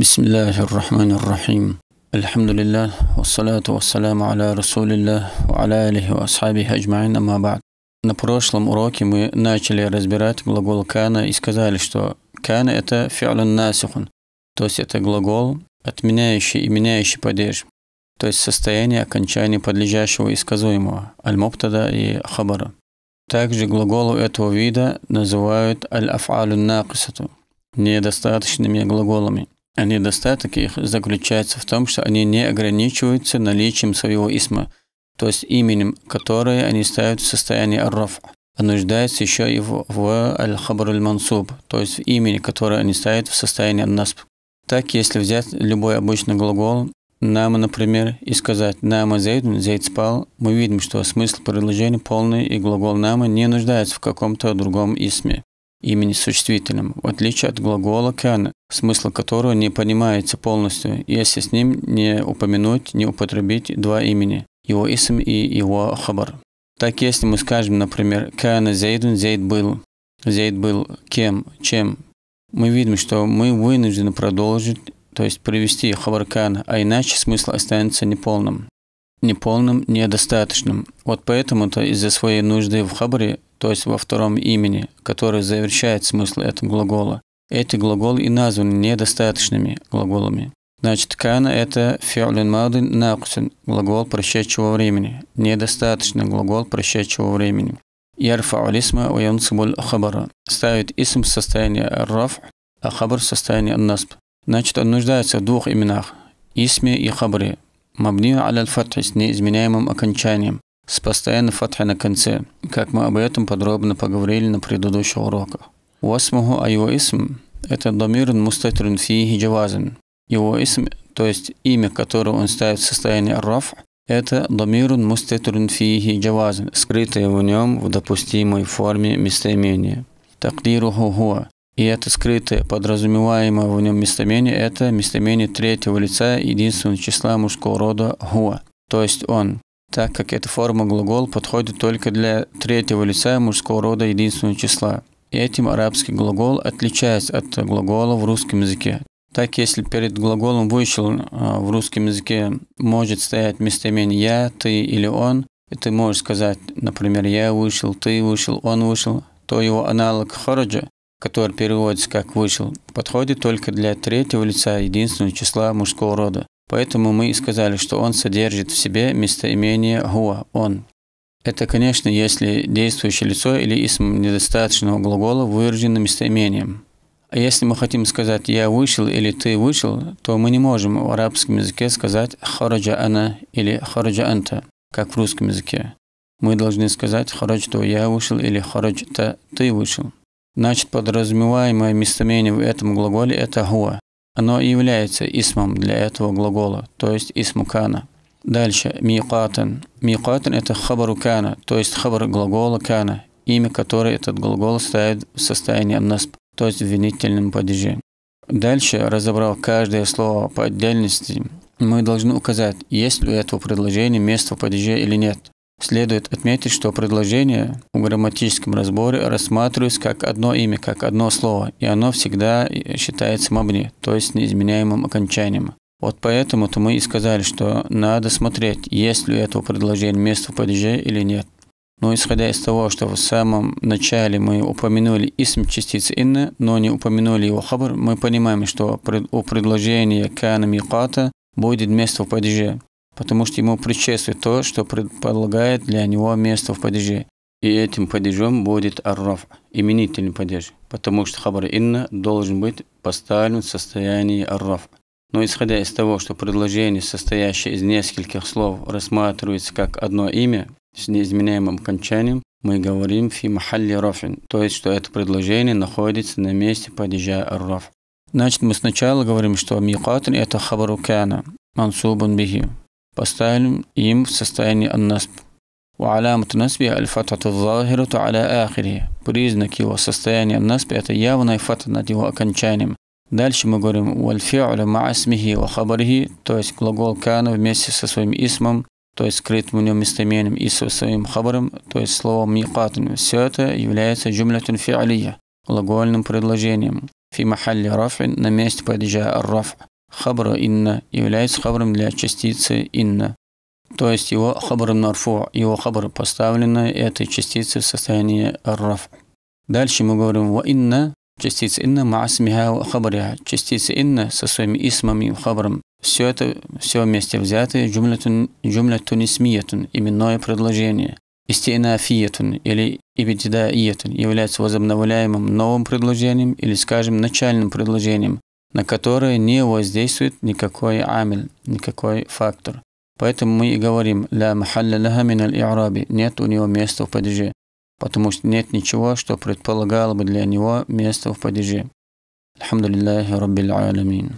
بسم الله الرحمن الرحيم الحمد لله والصلاة والسلام على رسول الله وعلى آله وأصحابه أجمعين أما بعد На прошлом уроке мы начали разбирать глагол «кана» и сказали, что «кана» — это фиален насихун, то есть это глагол, отменяющий и меняющий падеж, то есть состояние окончания подлежащего и сказуемого, аль-муптада и хабара. Также глаголы этого вида называют аль-афалю накусату, недостаточными глаголами. А недостаток их заключается в том, что они не ограничиваются наличием своего исма, то есть именем, которое они ставят в состоянии арраф, а нуждаются еще и в, в аль-хабр аль-мансуб, то есть в имени, которое они ставят в состоянии насп. Так, если взять любой обычный глагол, «нама», например, и сказать «нама зейд «зейд спал», мы видим, что смысл предложения полный, и глагол «нама» не нуждается в каком-то другом исме, имени существительным, в отличие от глагола «кана», смысл которого не понимается полностью, если с ним не упомянуть, не употребить два имени – его исм и его хабар. Так если мы скажем, например, «Кана Зейдун Зейд был», «Зейд был кем», «чем», мы видим, что мы вынуждены продолжить, то есть привести хабар «кана», а иначе смысл останется неполным. Неполным, недостаточным. Вот поэтому-то из-за своей нужды в хабаре, то есть во втором имени, который завершает смысл этого глагола, эти глаголы и названы недостаточными глаголами. Значит, кана – это фиолин маудин накусин, глагол прошедшего времени, недостаточный глагол прошедшего времени. Ярфау лисма уянцибуль хабара. Ставит исм в состояние раф, а хабар в состояние насп. Значит, он нуждается в двух именах – исме и хабре. Мабнию аля с неизменяемым окончанием, с постоянной фатхой на конце, как мы об этом подробно поговорили на предыдущих уроках. Восмуху, а его исм – это домир мустатрин фиихи джавазин. Его исм, то есть имя, которое он ставит в состоянии раф, это домир мустатрин фиихи джавазин, скрытое в нем в допустимой форме местоимения. Такдируху хуа. И это скрытое, подразумеваемое в нем местоимение – это местоимение третьего лица единственного числа мужского рода хуа, то есть он так как эта форма глагол подходит только для третьего лица мужского рода единственного числа. Этим арабский глагол отличается от глагола в русском языке. Так, если перед глаголом «вышел» а, в русском языке может стоять местоимение «я», «ты» или «он», и ты можешь сказать, например, «я вышел», «ты вышел», «он вышел», то его аналог «хороджа», который переводится как «вышел», подходит только для третьего лица единственного числа мужского рода. Поэтому мы и сказали, что он содержит в себе местоимение гуа, – «он». Это, конечно, если действующее лицо или исм недостаточного глагола выражено местоимением. А если мы хотим сказать «я вышел» или «ты вышел», то мы не можем в арабском языке сказать «хараджа ана» или «хараджа анта», как в русском языке. Мы должны сказать то я вышел» или «хараджта ты вышел». Значит, подразумеваемое местоимение в этом глаголе – это «хуа». Оно является исмом для этого глагола, то есть исмукана. Дальше миqatan. Миqatan это хабару кана, то есть хабар глагола кана, имя которой этот глагол ставит в состоянии насп, то есть в винительном падеже. Дальше, разобрав каждое слово по отдельности, мы должны указать, есть ли у этого предложения место в падеже или нет. Следует отметить, что предложение в грамматическом разборе рассматривается как одно имя, как одно слово, и оно всегда считается мабни, то есть неизменяемым окончанием. Вот поэтому-то мы и сказали, что надо смотреть, есть ли у этого предложения место в падеже или нет. Но исходя из того, что в самом начале мы упомянули исм частицы «инна», но не упомянули его хабр, мы понимаем, что у предложения «кана миката» будет место в падеже, потому что ему предшествует то, что предполагает для него место в падеже. И этим падежом будет арраф, именительный падеж, потому что хабр «инна» должен быть поставлен в состоянии арраф. Но исходя из того, что предложение, состоящее из нескольких слов, рассматривается как одно имя с неизменяемым окончанием, мы говорим «фи махалли рофин», то есть, что это предложение находится на месте падежа ар Значит, мы сначала говорим, что микатль – это хабару кана, мансубан бихи. Поставим им в состоянии аннасб. وعلامة نسبه الفتحة الظاهرة على آخره. Признак его состояния насб – это явная фатха над его окончанием. Дальше мы говорим «Вальфи'ля ма'асмихи ва хабарихи», то есть глагол «кана» вместе со своим «исмом», то есть скрытым в нем местоимением и со своим хабаром, то есть словом «микатан». Все это является «джумлятун фи'алия», глагольным предложением. «Фи махалли раф'ин» на месте падежа «раф». Хабра «инна» является хабром для частицы «инна». То есть его хабр нарфу, его хабр поставлено этой частицы в состоянии раф. Дальше мы говорим «ва инна» частица «инна» маасмиха хабаря, частица «инна» со своим исмом и хабаром. Все это, все вместе взятое джумлятун, джумлятун исмиятун, именное предложение. Истина Истинафиятун или ибтидаиятун является возобновляемым новым предложением или, скажем, начальным предложением, на которое не воздействует никакой амиль, никакой фактор. Поэтому мы и говорим «ля махалля лаха миналь и'раби» – нет у него места в падеже потому что нет ничего, что предполагало бы для него место в падеже. Алхамдулиллахи Раббил Аламин.